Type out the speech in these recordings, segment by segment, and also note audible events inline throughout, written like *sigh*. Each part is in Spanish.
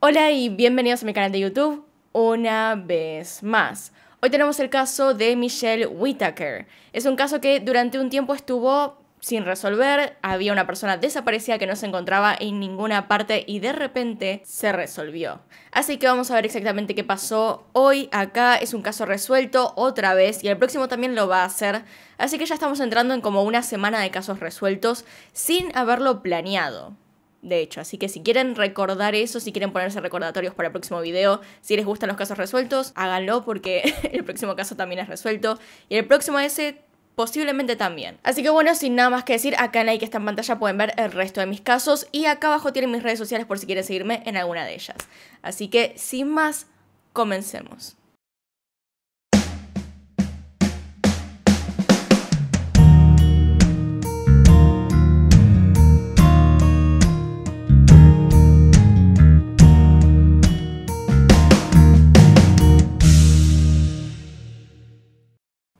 Hola y bienvenidos a mi canal de YouTube una vez más. Hoy tenemos el caso de Michelle Whittaker. Es un caso que durante un tiempo estuvo sin resolver, había una persona desaparecida que no se encontraba en ninguna parte y de repente se resolvió. Así que vamos a ver exactamente qué pasó hoy acá, es un caso resuelto otra vez y el próximo también lo va a hacer, así que ya estamos entrando en como una semana de casos resueltos sin haberlo planeado de hecho. Así que si quieren recordar eso, si quieren ponerse recordatorios para el próximo video, si les gustan los casos resueltos, háganlo porque *laughs* el próximo caso también es resuelto. Y el próximo ese posiblemente también. Así que bueno, sin nada más que decir, acá en la que está en pantalla pueden ver el resto de mis casos y acá abajo tienen mis redes sociales por si quieren seguirme en alguna de ellas. Así que sin más, comencemos.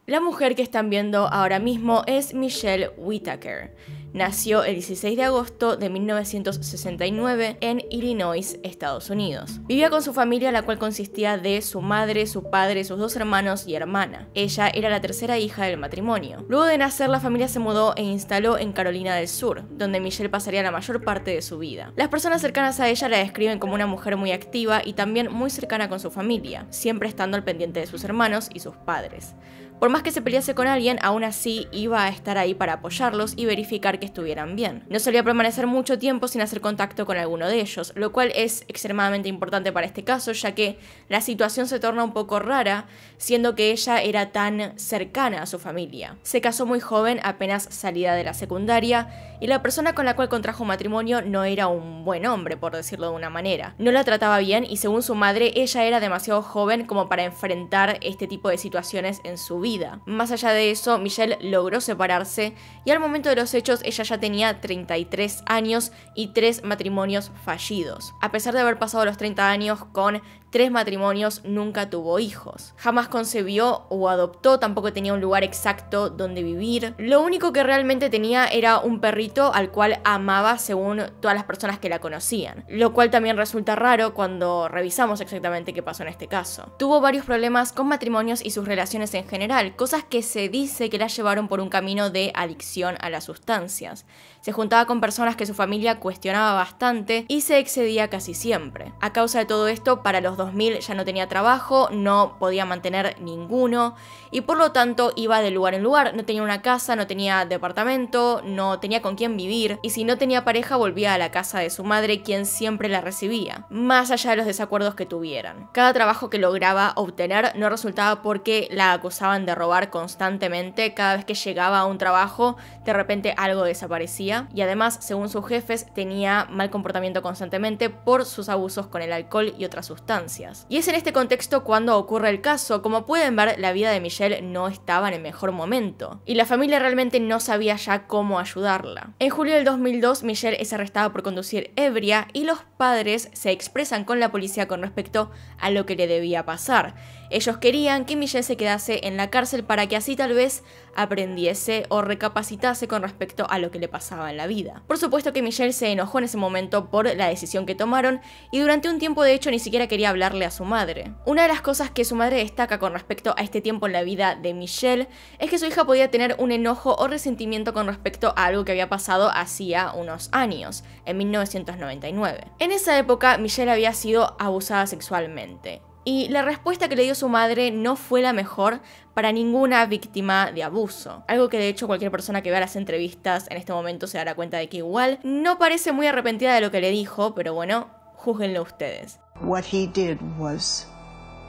La mujer que están viendo ahora mismo es Michelle Whitaker. Nació el 16 de agosto de 1969 en Illinois, Estados Unidos. Vivía con su familia, la cual consistía de su madre, su padre, sus dos hermanos y hermana. Ella era la tercera hija del matrimonio. Luego de nacer, la familia se mudó e instaló en Carolina del Sur, donde Michelle pasaría la mayor parte de su vida. Las personas cercanas a ella la describen como una mujer muy activa y también muy cercana con su familia, siempre estando al pendiente de sus hermanos y sus padres. Por más que se pelease con alguien, aún así iba a estar ahí para apoyarlos y verificar que estuvieran bien. No solía permanecer mucho tiempo sin hacer contacto con alguno de ellos, lo cual es extremadamente importante para este caso, ya que la situación se torna un poco rara, siendo que ella era tan cercana a su familia. Se casó muy joven, apenas salida de la secundaria, y la persona con la cual contrajo matrimonio no era un buen hombre, por decirlo de una manera. No la trataba bien y según su madre, ella era demasiado joven como para enfrentar este tipo de situaciones en su vida más allá de eso, Michelle logró separarse y al momento de los hechos ella ya tenía 33 años y 3 matrimonios fallidos. A pesar de haber pasado los 30 años con 3 matrimonios, nunca tuvo hijos. Jamás concebió o adoptó, tampoco tenía un lugar exacto donde vivir. Lo único que realmente tenía era un perrito al cual amaba según todas las personas que la conocían, lo cual también resulta raro cuando revisamos exactamente qué pasó en este caso. Tuvo varios problemas con matrimonios y sus relaciones en general cosas que se dice que la llevaron por un camino de adicción a las sustancias se juntaba con personas que su familia cuestionaba bastante y se excedía casi siempre. A causa de todo esto, para los 2000 ya no tenía trabajo, no podía mantener ninguno y por lo tanto iba de lugar en lugar, no tenía una casa, no tenía departamento, no tenía con quién vivir y si no tenía pareja volvía a la casa de su madre quien siempre la recibía, más allá de los desacuerdos que tuvieran. Cada trabajo que lograba obtener no resultaba porque la acusaban de robar constantemente, cada vez que llegaba a un trabajo de repente algo desaparecía y además, según sus jefes, tenía mal comportamiento constantemente por sus abusos con el alcohol y otras sustancias. Y es en este contexto cuando ocurre el caso, como pueden ver, la vida de Michelle no estaba en el mejor momento y la familia realmente no sabía ya cómo ayudarla. En julio del 2002, Michelle es arrestada por conducir ebria y los padres se expresan con la policía con respecto a lo que le debía pasar. Ellos querían que Michelle se quedase en la cárcel para que así tal vez aprendiese o recapacitase con respecto a lo que le pasaba en la vida. Por supuesto que Michelle se enojó en ese momento por la decisión que tomaron y durante un tiempo de hecho ni siquiera quería hablarle a su madre. Una de las cosas que su madre destaca con respecto a este tiempo en la vida de Michelle es que su hija podía tener un enojo o resentimiento con respecto a algo que había pasado hacía unos años, en 1999. En esa época Michelle había sido abusada sexualmente y la respuesta que le dio su madre no fue la mejor para ninguna víctima de abuso. Algo que de hecho cualquier persona que vea las entrevistas en este momento se dará cuenta de que igual no parece muy arrepentida de lo que le dijo, pero bueno, júzguenlo ustedes. What he did was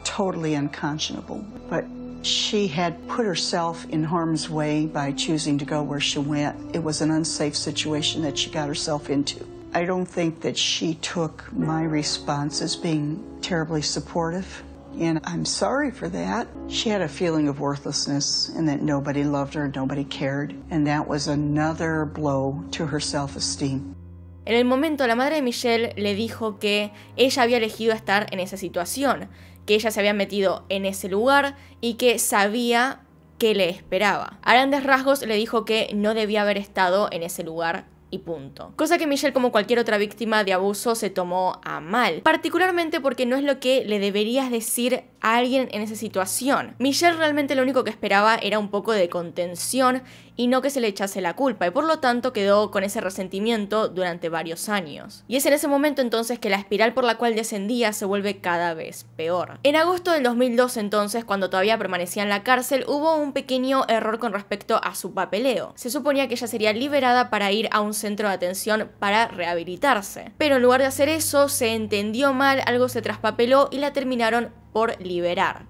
totally unconscionable, but she had put herself in harm's way by choosing to go where she went. It was an unsafe situation that she got herself into. I don't think that she took my response as being terribly supportive. And I'm sorry for that. She had a feeling of worthlessness and that nobody loved her, nobody cared. And that was another blow to her self esteem. En el momento, la madre de Michelle le dijo que ella había elegido estar en esa situación, que ella se había metido en ese lugar y que sabía que le esperaba. A grandes rasgos le dijo que no debía haber estado en ese lugar y punto. Cosa que Michelle, como cualquier otra víctima de abuso, se tomó a mal, particularmente porque no es lo que le deberías decir a alguien en esa situación. Michelle realmente lo único que esperaba era un poco de contención y no que se le echase la culpa, y por lo tanto quedó con ese resentimiento durante varios años. Y es en ese momento entonces que la espiral por la cual descendía se vuelve cada vez peor. En agosto del 2002 entonces, cuando todavía permanecía en la cárcel, hubo un pequeño error con respecto a su papeleo. Se suponía que ella sería liberada para ir a un centro de atención para rehabilitarse. Pero en lugar de hacer eso, se entendió mal, algo se traspapeló y la terminaron por liberar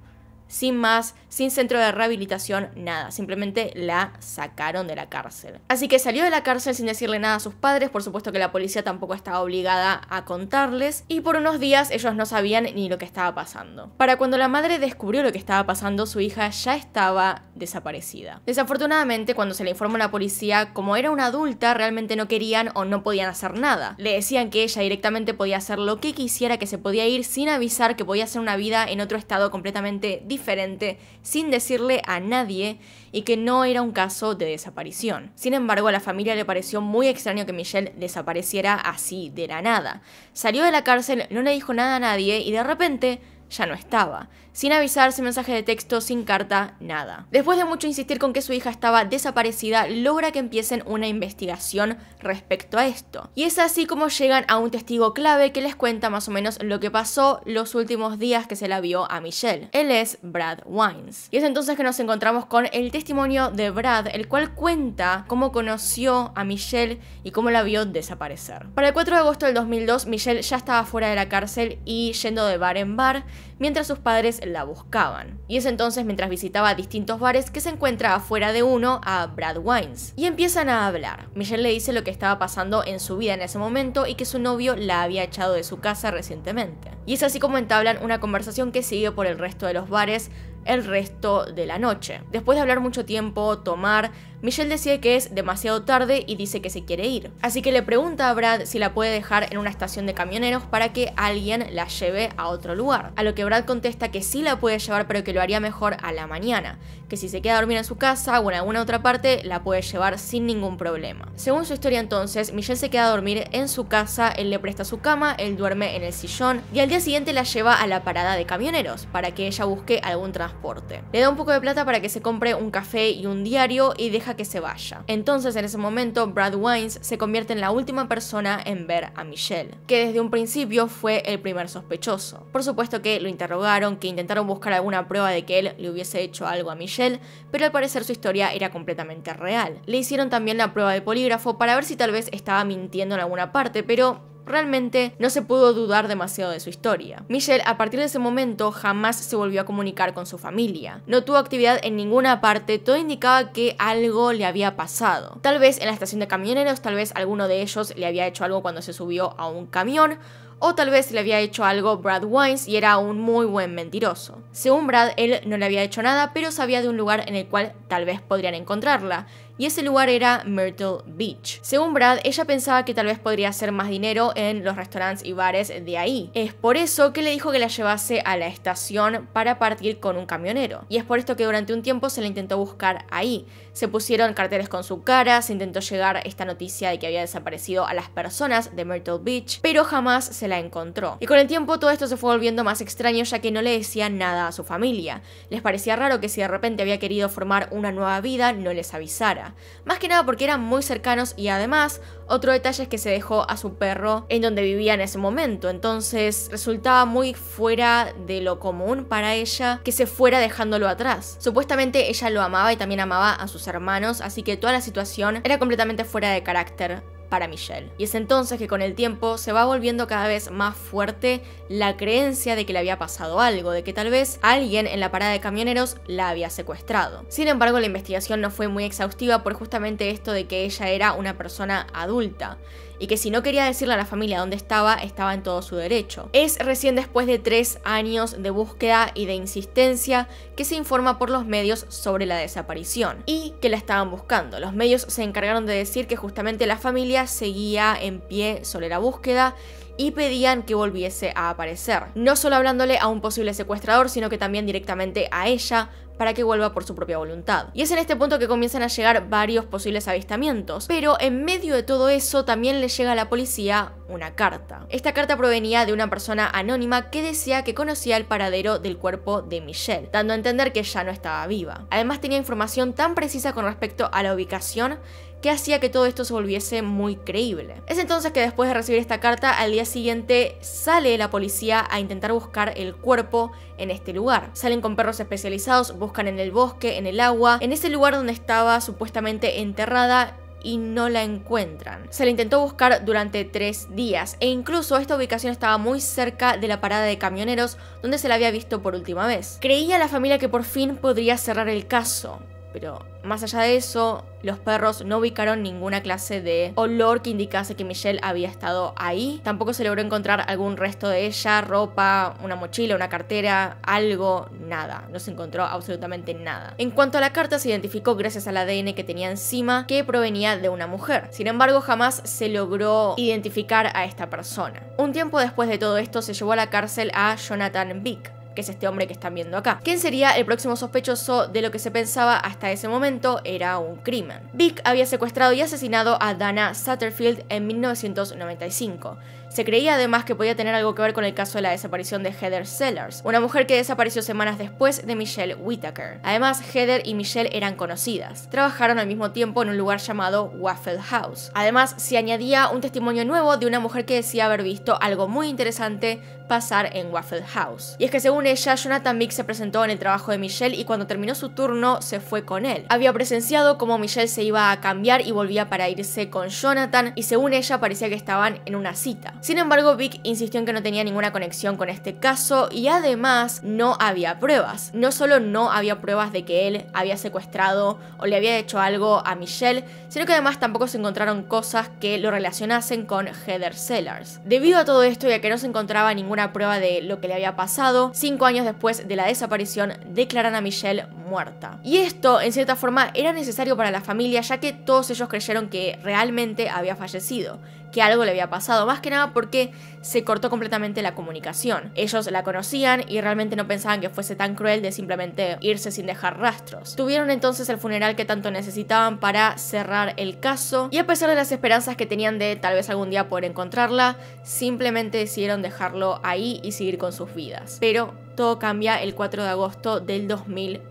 sin más, sin centro de rehabilitación, nada. Simplemente la sacaron de la cárcel. Así que salió de la cárcel sin decirle nada a sus padres, por supuesto que la policía tampoco estaba obligada a contarles, y por unos días ellos no sabían ni lo que estaba pasando. Para cuando la madre descubrió lo que estaba pasando, su hija ya estaba desaparecida. Desafortunadamente, cuando se le informó a la policía, como era una adulta, realmente no querían o no podían hacer nada. Le decían que ella directamente podía hacer lo que quisiera, que se podía ir sin avisar, que podía hacer una vida en otro estado completamente diferente diferente sin decirle a nadie y que no era un caso de desaparición. Sin embargo, a la familia le pareció muy extraño que Michelle desapareciera así de la nada. Salió de la cárcel, no le dijo nada a nadie y de repente ya no estaba. Sin avisar, sin mensaje de texto, sin carta, nada. Después de mucho insistir con que su hija estaba desaparecida, logra que empiecen una investigación respecto a esto. Y es así como llegan a un testigo clave que les cuenta más o menos lo que pasó los últimos días que se la vio a Michelle. Él es Brad Wines. Y es entonces que nos encontramos con el testimonio de Brad, el cual cuenta cómo conoció a Michelle y cómo la vio desaparecer. Para el 4 de agosto del 2002, Michelle ya estaba fuera de la cárcel y yendo de bar en bar, mientras sus padres la buscaban. Y es entonces mientras visitaba distintos bares que se encuentra afuera de uno a Brad Wines. Y empiezan a hablar. Michelle le dice lo que estaba pasando en su vida en ese momento y que su novio la había echado de su casa recientemente. Y es así como entablan una conversación que sigue por el resto de los bares el resto de la noche. Después de hablar mucho tiempo, tomar, Michelle decide que es demasiado tarde y dice que se quiere ir. Así que le pregunta a Brad si la puede dejar en una estación de camioneros para que alguien la lleve a otro lugar. A lo que Brad contesta que sí la puede llevar pero que lo haría mejor a la mañana, que si se queda a dormir en su casa o en alguna otra parte la puede llevar sin ningún problema. Según su historia entonces, Michelle se queda a dormir en su casa, él le presta su cama, él duerme en el sillón y al día siguiente la lleva a la parada de camioneros para que ella busque algún transporte. Le da un poco de plata para que se compre un café y un diario y deja que se vaya. Entonces en ese momento Brad Wines se convierte en la última persona en ver a Michelle, que desde un principio fue el primer sospechoso. Por supuesto que lo interrogaron, que intentaron buscar alguna prueba de que él le hubiese hecho algo a Michelle, pero al parecer su historia era completamente real. Le hicieron también la prueba de polígrafo para ver si tal vez estaba mintiendo en alguna parte, pero realmente no se pudo dudar demasiado de su historia. Michelle a partir de ese momento jamás se volvió a comunicar con su familia. No tuvo actividad en ninguna parte, todo indicaba que algo le había pasado. Tal vez en la estación de camioneros, tal vez alguno de ellos le había hecho algo cuando se subió a un camión, o tal vez le había hecho algo Brad Wines y era un muy buen mentiroso. Según Brad, él no le había hecho nada, pero sabía de un lugar en el cual tal vez podrían encontrarla, y ese lugar era Myrtle Beach. Según Brad, ella pensaba que tal vez podría hacer más dinero en los restaurantes y bares de ahí. Es por eso que le dijo que la llevase a la estación para partir con un camionero. Y es por esto que durante un tiempo se la intentó buscar ahí. Se pusieron carteles con su cara, se intentó llegar esta noticia de que había desaparecido a las personas de Myrtle Beach, pero jamás se la encontró. Y con el tiempo todo esto se fue volviendo más extraño ya que no le decían nada a su familia. Les parecía raro que si de repente había querido formar una nueva vida no les avisara. Más que nada porque eran muy cercanos y además otro detalle es que se dejó a su perro en donde vivía en ese momento, entonces resultaba muy fuera de lo común para ella que se fuera dejándolo atrás. Supuestamente ella lo amaba y también amaba a sus hermanos, así que toda la situación era completamente fuera de carácter para Michelle. Y es entonces que con el tiempo se va volviendo cada vez más fuerte la creencia de que le había pasado algo, de que tal vez alguien en la parada de camioneros la había secuestrado. Sin embargo, la investigación no fue muy exhaustiva por justamente esto de que ella era una persona adulta y que si no quería decirle a la familia dónde estaba, estaba en todo su derecho. Es recién después de tres años de búsqueda y de insistencia que se informa por los medios sobre la desaparición y que la estaban buscando. Los medios se encargaron de decir que justamente la familia seguía en pie sobre la búsqueda y pedían que volviese a aparecer. No solo hablándole a un posible secuestrador, sino que también directamente a ella para que vuelva por su propia voluntad. Y es en este punto que comienzan a llegar varios posibles avistamientos, pero en medio de todo eso también le llega a la policía una carta. Esta carta provenía de una persona anónima que decía que conocía el paradero del cuerpo de Michelle, dando a entender que ya no estaba viva. Además tenía información tan precisa con respecto a la ubicación que hacía que todo esto se volviese muy creíble. Es entonces que después de recibir esta carta, al día siguiente sale la policía a intentar buscar el cuerpo en este lugar. Salen con perros especializados, buscan en el bosque, en el agua, en ese lugar donde estaba supuestamente enterrada y no la encuentran. Se la intentó buscar durante tres días e incluso esta ubicación estaba muy cerca de la parada de camioneros donde se la había visto por última vez. Creía la familia que por fin podría cerrar el caso, pero más allá de eso, los perros no ubicaron ninguna clase de olor que indicase que Michelle había estado ahí. Tampoco se logró encontrar algún resto de ella, ropa, una mochila, una cartera, algo, nada. No se encontró absolutamente nada. En cuanto a la carta, se identificó gracias al ADN que tenía encima que provenía de una mujer. Sin embargo, jamás se logró identificar a esta persona. Un tiempo después de todo esto, se llevó a la cárcel a Jonathan Vick que es este hombre que están viendo acá. Quién sería el próximo sospechoso de lo que se pensaba hasta ese momento era un crimen. Vic había secuestrado y asesinado a Dana Satterfield en 1995. Se creía además que podía tener algo que ver con el caso de la desaparición de Heather Sellers, una mujer que desapareció semanas después de Michelle Whitaker. Además, Heather y Michelle eran conocidas. Trabajaron al mismo tiempo en un lugar llamado Waffle House. Además, se añadía un testimonio nuevo de una mujer que decía haber visto algo muy interesante pasar en Waffle House. Y es que según ella, Jonathan Meek se presentó en el trabajo de Michelle y cuando terminó su turno se fue con él. Había presenciado cómo Michelle se iba a cambiar y volvía para irse con Jonathan y según ella parecía que estaban en una cita. Sin embargo, Vic insistió en que no tenía ninguna conexión con este caso y además no había pruebas. No solo no había pruebas de que él había secuestrado o le había hecho algo a Michelle, sino que además tampoco se encontraron cosas que lo relacionasen con Heather Sellers. Debido a todo esto y a que no se encontraba ninguna prueba de lo que le había pasado, cinco años después de la desaparición declaran a Michelle muerta. Y esto, en cierta forma, era necesario para la familia ya que todos ellos creyeron que realmente había fallecido que algo le había pasado, más que nada porque se cortó completamente la comunicación. Ellos la conocían y realmente no pensaban que fuese tan cruel de simplemente irse sin dejar rastros. Tuvieron entonces el funeral que tanto necesitaban para cerrar el caso y a pesar de las esperanzas que tenían de tal vez algún día poder encontrarla, simplemente decidieron dejarlo ahí y seguir con sus vidas. Pero todo cambia el 4 de agosto del 2000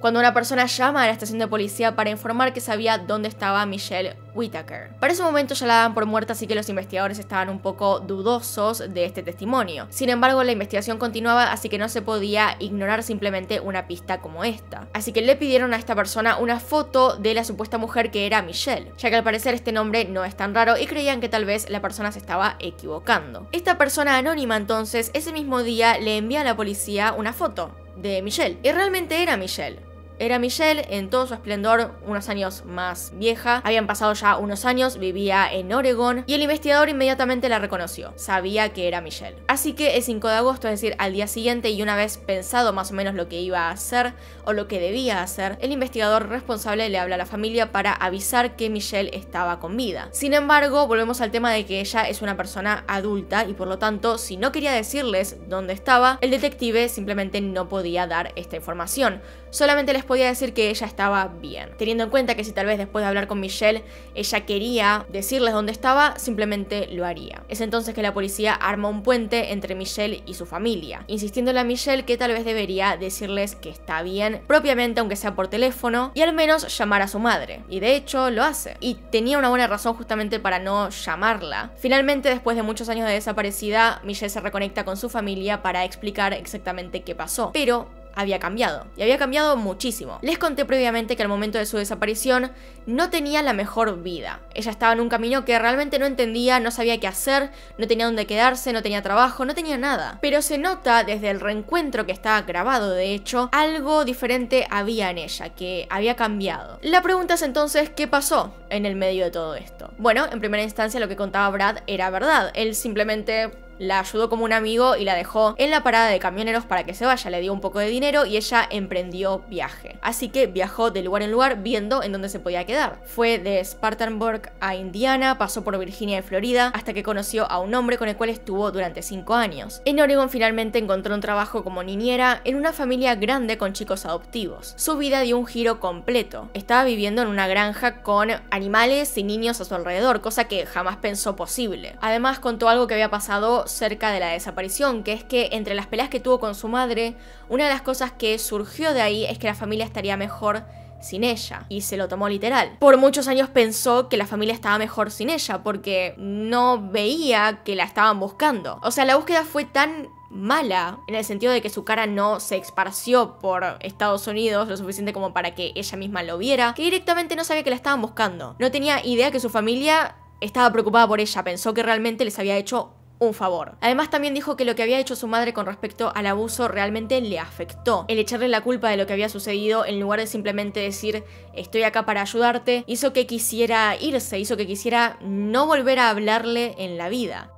cuando una persona llama a la estación de policía para informar que sabía dónde estaba Michelle Whitaker. Para ese momento ya la daban por muerta, así que los investigadores estaban un poco dudosos de este testimonio. Sin embargo, la investigación continuaba, así que no se podía ignorar simplemente una pista como esta. Así que le pidieron a esta persona una foto de la supuesta mujer que era Michelle, ya que al parecer este nombre no es tan raro y creían que tal vez la persona se estaba equivocando. Esta persona anónima entonces ese mismo día le envía a la policía una foto, de Michelle. Y realmente era Michelle. Era Michelle en todo su esplendor, unos años más vieja. Habían pasado ya unos años, vivía en Oregón y el investigador inmediatamente la reconoció. Sabía que era Michelle. Así que el 5 de agosto, es decir, al día siguiente y una vez pensado más o menos lo que iba a hacer o lo que debía hacer, el investigador responsable le habla a la familia para avisar que Michelle estaba con vida. Sin embargo, volvemos al tema de que ella es una persona adulta y por lo tanto, si no quería decirles dónde estaba, el detective simplemente no podía dar esta información. Solamente les podía decir que ella estaba bien. Teniendo en cuenta que si tal vez después de hablar con Michelle ella quería decirles dónde estaba, simplemente lo haría. Es entonces que la policía arma un puente entre Michelle y su familia, insistiéndole a Michelle que tal vez debería decirles que está bien, propiamente aunque sea por teléfono, y al menos llamar a su madre. Y de hecho lo hace. Y tenía una buena razón justamente para no llamarla. Finalmente, después de muchos años de desaparecida, Michelle se reconecta con su familia para explicar exactamente qué pasó. Pero había cambiado, y había cambiado muchísimo. Les conté previamente que al momento de su desaparición no tenía la mejor vida. Ella estaba en un camino que realmente no entendía, no sabía qué hacer, no tenía dónde quedarse, no tenía trabajo, no tenía nada. Pero se nota desde el reencuentro que estaba grabado, de hecho, algo diferente había en ella, que había cambiado. La pregunta es entonces, ¿qué pasó en el medio de todo esto? Bueno, en primera instancia lo que contaba Brad era verdad. Él simplemente la ayudó como un amigo y la dejó en la parada de camioneros para que se vaya, le dio un poco de dinero y ella emprendió viaje. Así que viajó de lugar en lugar viendo en dónde se podía quedar. Fue de Spartanburg a Indiana, pasó por Virginia y Florida, hasta que conoció a un hombre con el cual estuvo durante 5 años. En Oregon finalmente encontró un trabajo como niñera en una familia grande con chicos adoptivos. Su vida dio un giro completo. Estaba viviendo en una granja con animales y niños a su alrededor, cosa que jamás pensó posible. Además contó algo que había pasado cerca de la desaparición, que es que entre las peleas que tuvo con su madre, una de las cosas que surgió de ahí es que la familia estaría mejor sin ella. Y se lo tomó literal. Por muchos años pensó que la familia estaba mejor sin ella porque no veía que la estaban buscando. O sea, la búsqueda fue tan mala, en el sentido de que su cara no se esparció por Estados Unidos lo suficiente como para que ella misma lo viera, que directamente no sabía que la estaban buscando. No tenía idea que su familia estaba preocupada por ella, pensó que realmente les había hecho un favor. Además también dijo que lo que había hecho su madre con respecto al abuso realmente le afectó. El echarle la culpa de lo que había sucedido en lugar de simplemente decir estoy acá para ayudarte, hizo que quisiera irse, hizo que quisiera no volver a hablarle en la vida.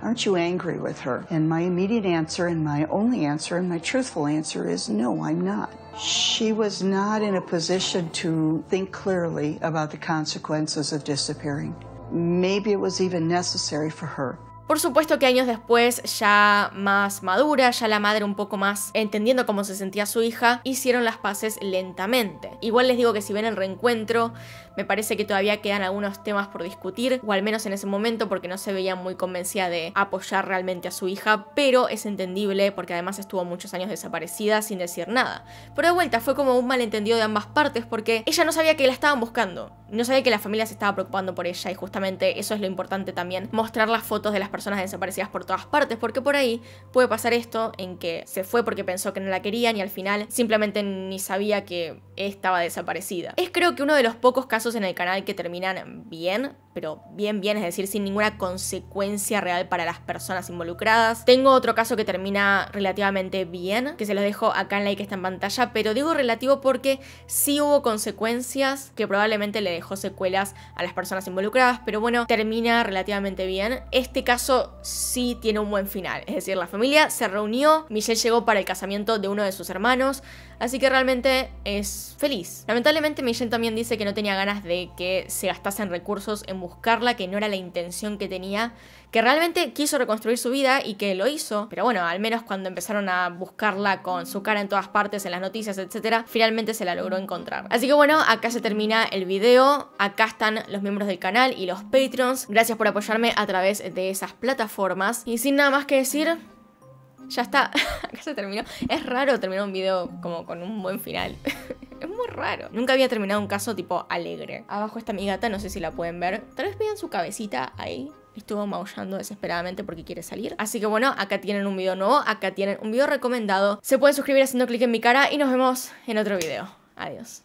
Aren't you angry with her? And my immediate answer and my only answer and my truthful answer is no, I'm not. She was not in a position to think clearly about the consequences of disappearing. Maybe it was even necessary for her por supuesto que años después, ya más madura, ya la madre un poco más entendiendo cómo se sentía su hija, hicieron las paces lentamente. Igual les digo que si ven el reencuentro, me parece que todavía quedan algunos temas por discutir, o al menos en ese momento, porque no se veía muy convencida de apoyar realmente a su hija, pero es entendible porque además estuvo muchos años desaparecida sin decir nada. Pero de vuelta, fue como un malentendido de ambas partes porque ella no sabía que la estaban buscando, no sabía que la familia se estaba preocupando por ella y justamente eso es lo importante también, mostrar las fotos de las personas desaparecidas por todas partes, porque por ahí puede pasar esto en que se fue porque pensó que no la querían y al final simplemente ni sabía que estaba desaparecida. Es creo que uno de los pocos casos en el canal que terminan bien, pero bien, bien, es decir, sin ninguna consecuencia real para las personas involucradas. Tengo otro caso que termina relativamente bien, que se los dejo acá en la que está en pantalla, pero digo relativo porque sí hubo consecuencias que probablemente le dejó secuelas a las personas involucradas, pero bueno, termina relativamente bien. Este caso sí tiene un buen final, es decir, la familia se reunió, Michelle llegó para el casamiento de uno de sus hermanos, así que realmente es feliz. Lamentablemente Michelle también dice que no tenía ganas de que se gastasen recursos en buscarla, que no era la intención que tenía, que realmente quiso reconstruir su vida y que lo hizo. Pero bueno, al menos cuando empezaron a buscarla con su cara en todas partes, en las noticias, etcétera, finalmente se la logró encontrar. Así que bueno, acá se termina el video, acá están los miembros del canal y los Patreons. Gracias por apoyarme a través de esas plataformas. Y sin nada más que decir, ya está, *laughs* acá se terminó. Es raro terminar un video como con un buen final. *laughs* raro. Nunca había terminado un caso tipo alegre. Abajo está mi gata, no sé si la pueden ver. Tal vez vean su cabecita ahí. Estuvo maullando desesperadamente porque quiere salir. Así que bueno, acá tienen un video nuevo, acá tienen un video recomendado. Se pueden suscribir haciendo clic en mi cara y nos vemos en otro video. Adiós.